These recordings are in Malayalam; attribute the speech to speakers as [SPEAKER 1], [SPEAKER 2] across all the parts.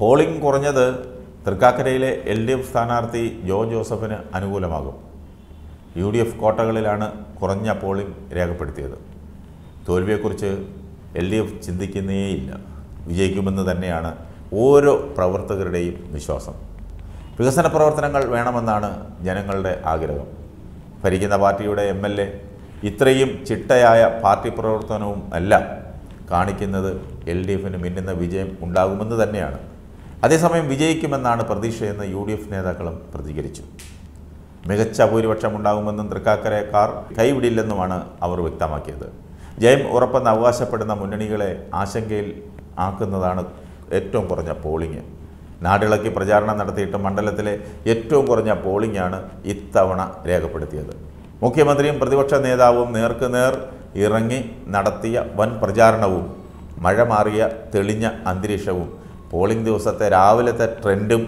[SPEAKER 1] പോളിംഗ് കുറഞ്ഞത് തൃക്കാക്കരയിലെ എൽ ഡി എഫ് സ്ഥാനാർത്ഥി ജോ ജോസഫിന് അനുകൂലമാകും യു ഡി എഫ് കോട്ടകളിലാണ് കുറഞ്ഞ പോളിംഗ് രേഖപ്പെടുത്തിയത് തോൽവിയെക്കുറിച്ച് എൽ ഡി എഫ് ചിന്തിക്കുന്നേയില്ല വിജയിക്കുമെന്ന് തന്നെയാണ് ഓരോ പ്രവർത്തകരുടെയും വിശ്വാസം വികസന പ്രവർത്തനങ്ങൾ വേണമെന്നാണ് ജനങ്ങളുടെ ആഗ്രഹം ഭരിക്കുന്ന പാർട്ടിയുടെ എം എൽ എ ഇത്രയും ചിട്ടയായ പാർട്ടി പ്രവർത്തനവും അല്ല കാണിക്കുന്നത് എൽ ഡി എഫിന് മിന്നുന്ന വിജയം ഉണ്ടാകുമെന്ന് തന്നെയാണ് അതേസമയം വിജയിക്കുമെന്നാണ് പ്രതീക്ഷയെന്ന് യു ഡി എഫ് നേതാക്കളും പ്രതികരിച്ചു മികച്ച ഭൂരിപക്ഷം ഉണ്ടാകുമെന്നും തൃക്കാക്കരക്കാർ കൈവിടില്ലെന്നുമാണ് അവർ വ്യക്തമാക്കിയത് ജയം ഉറപ്പെന്ന് അവകാശപ്പെടുന്ന മുന്നണികളെ ആശങ്കയിൽ ആക്കുന്നതാണ് ഏറ്റവും കുറഞ്ഞ പോളിംഗ് നാടിളക്കി പ്രചാരണം നടത്തിയിട്ട് മണ്ഡലത്തിലെ ഏറ്റവും കുറഞ്ഞ പോളിംഗാണ് ഇത്തവണ രേഖപ്പെടുത്തിയത് മുഖ്യമന്ത്രിയും പ്രതിപക്ഷ നേതാവും നേർക്കുനേർ ഇറങ്ങി നടത്തിയ വൻ പ്രചാരണവും മഴ മാറിയ തെളിഞ്ഞ അന്തരീക്ഷവും പോളിംഗ് ദിവസത്തെ രാവിലത്തെ ട്രെൻഡും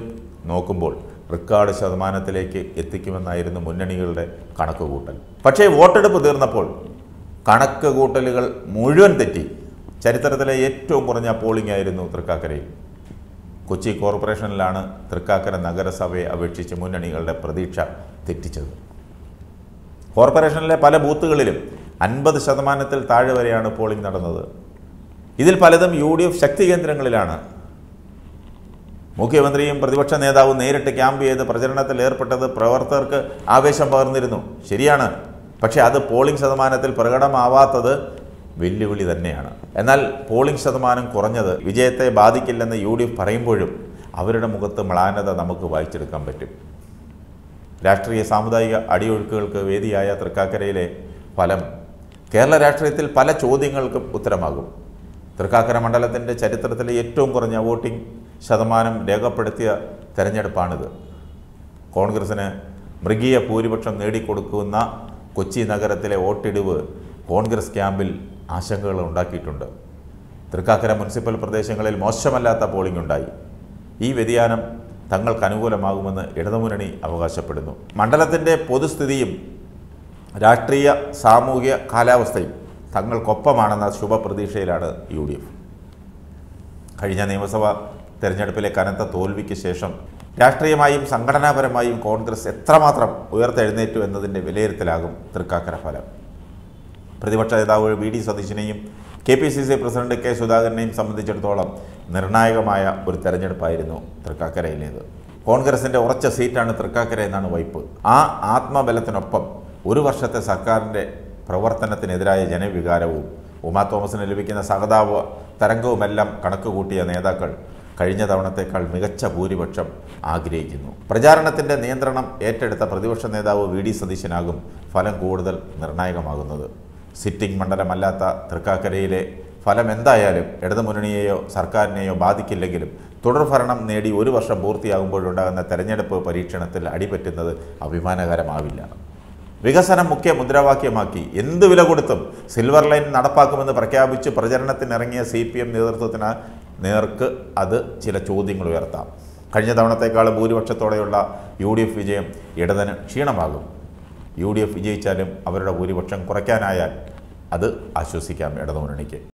[SPEAKER 1] നോക്കുമ്പോൾ റെക്കോർഡ് ശതമാനത്തിലേക്ക് എത്തിക്കുമെന്നായിരുന്നു മുന്നണികളുടെ കണക്കുകൂട്ടൽ പക്ഷേ വോട്ടെടുപ്പ് തീർന്നപ്പോൾ കണക്ക് കൂട്ടലുകൾ മുഴുവൻ തെറ്റി ചരിത്രത്തിലെ ഏറ്റവും കുറഞ്ഞ പോളിംഗ് ആയിരുന്നു തൃക്കാക്കരയിൽ കൊച്ചി കോർപ്പറേഷനിലാണ് തൃക്കാക്കര നഗരസഭയെ അപേക്ഷിച്ച് മുന്നണികളുടെ പ്രതീക്ഷ തെറ്റിച്ചത് കോർപ്പറേഷനിലെ പല ബൂത്തുകളിലും അൻപത് ശതമാനത്തിൽ താഴെ വരെയാണ് പോളിംഗ് നടന്നത് ഇതിൽ പലതും യു ഡി എഫ് ശക്തി കേന്ദ്രങ്ങളിലാണ് മുഖ്യമന്ത്രിയും പ്രതിപക്ഷ നേതാവും നേരിട്ട് ക്യാമ്പ് ചെയ്ത് പ്രചരണത്തിൽ ഏർപ്പെട്ടത് പ്രവർത്തകർക്ക് ആവേശം പകർന്നിരുന്നു ശരിയാണ് പക്ഷേ അത് പോളിംഗ് ശതമാനത്തിൽ പ്രകടമാവാത്തത് വെല്ലുവിളി തന്നെയാണ് എന്നാൽ പോളിംഗ് ശതമാനം കുറഞ്ഞത് വിജയത്തെ ബാധിക്കില്ലെന്ന് യു ഡി എഫ് പറയുമ്പോഴും അവരുടെ മുഖത്ത് മ്ലാനത നമുക്ക് വായിച്ചെടുക്കാൻ പറ്റും രാഷ്ട്രീയ സാമുദായിക അടിയൊഴുക്കുകൾക്ക് വേദിയായ തൃക്കാക്കരയിലെ ഫലം കേരള രാഷ്ട്രീയത്തിൽ പല ചോദ്യങ്ങൾക്കും ഉത്തരമാകും തൃക്കാക്കര മണ്ഡലത്തിൻ്റെ ചരിത്രത്തിലെ ഏറ്റവും കുറഞ്ഞ വോട്ടിംഗ് ശതമാനം രേഖപ്പെടുത്തിയ തെരഞ്ഞെടുപ്പാണിത് കോൺഗ്രസിന് മൃഗീയ ഭൂരിപക്ഷം നേടിക്കൊടുക്കുന്ന കൊച്ചി നഗരത്തിലെ വോട്ടിടിവ് കോൺഗ്രസ് ക്യാമ്പിൽ ആശങ്കകൾ ഉണ്ടാക്കിയിട്ടുണ്ട് തൃക്കാക്കര മുനിസിപ്പൽ പ്രദേശങ്ങളിൽ മോശമല്ലാത്ത പോളിംഗ് ഉണ്ടായി ഈ വ്യതിയാനം തങ്ങൾക്ക് അനുകൂലമാകുമെന്ന് ഇടതുമുന്നണി അവകാശപ്പെടുന്നു മണ്ഡലത്തിൻ്റെ പൊതുസ്ഥിതിയും രാഷ്ട്രീയ സാമൂഹിക കാലാവസ്ഥയും തങ്ങൾക്കൊപ്പമാണെന്ന ശുഭപ്രതീക്ഷയിലാണ് യു ഡി എഫ് കഴിഞ്ഞ നിയമസഭാ തെരഞ്ഞെടുപ്പിലെ കനത്ത തോൽവിക്ക് ശേഷം രാഷ്ട്രീയമായും സംഘടനാപരമായും കോൺഗ്രസ് എത്രമാത്രം ഉയർത്തെഴുന്നേറ്റു എന്നതിൻ്റെ വിലയിരുത്തലാകും തൃക്കാക്കര ഫലം പ്രതിപക്ഷ നേതാവ് വി ഡി സതീശിനെയും K P C C president K സുധാകരനെയും സംബന്ധിച്ചിടത്തോളം നിർണായകമായ ഒരു തെരഞ്ഞെടുപ്പായിരുന്നു തൃക്കാക്കരയിലേത് കോൺഗ്രസിൻ്റെ ഉറച്ച സീറ്റാണ് തൃക്കാക്കര എന്നാണ് വൈപ്പ് ആ ആത്മബലത്തിനൊപ്പം ഒരു വർഷത്തെ സർക്കാരിൻ്റെ പ്രവർത്തനത്തിനെതിരായ ജനവികാരവും ഉമാ തോമസിന് ലഭിക്കുന്ന സഹതാപ തരംഗവുമെല്ലാം കണക്കുകൂട്ടിയ നേതാക്കൾ കഴിഞ്ഞ തവണത്തേക്കാൾ മികച്ച ഭൂരിപക്ഷം ആഗ്രഹിക്കുന്നു പ്രചാരണത്തിന്റെ നിയന്ത്രണം ഏറ്റെടുത്ത പ്രതിപക്ഷ നേതാവ് വി ഡി സതീശനാകും ഫലം കൂടുതൽ നിർണായകമാകുന്നത് സിറ്റിംഗ് മണ്ഡലമല്ലാത്ത തൃക്കാക്കരയിലെ ഫലം എന്തായാലും ഇടതുമുന്നണിയെയോ സർക്കാരിനെയോ ബാധിക്കില്ലെങ്കിലും തുടർഭരണം നേടി ഒരു വർഷം പൂർത്തിയാകുമ്പോഴുണ്ടാകുന്ന തെരഞ്ഞെടുപ്പ് പരീക്ഷണത്തിൽ അടിപറ്റുന്നത് അഭിമാനകരമാവില്ല വികസനം മുഖ്യ മുദ്രാവാക്യമാക്കി എന്ത് വില കൊടുത്തും സിൽവർ ലൈൻ നടപ്പാക്കുമെന്ന് പ്രഖ്യാപിച്ച് പ്രചരണത്തിനിറങ്ങിയ സി പി എം നേതൃത്വത്തിന് നേർക്ക് അത് ചില ചോദ്യങ്ങൾ ഉയർത്താം കഴിഞ്ഞ തവണത്തേക്കാൾ ഭൂരിപക്ഷത്തോടെയുള്ള യു ഡി എഫ് വിജയം ഇടതന് ക്ഷീണമാകും യു ഡി എഫ് വിജയിച്ചാലും അവരുടെ ഭൂരിപക്ഷം കുറയ്ക്കാനായാൽ അത് ആശ്വസിക്കാം ഇടതുമുന്നണിക്ക്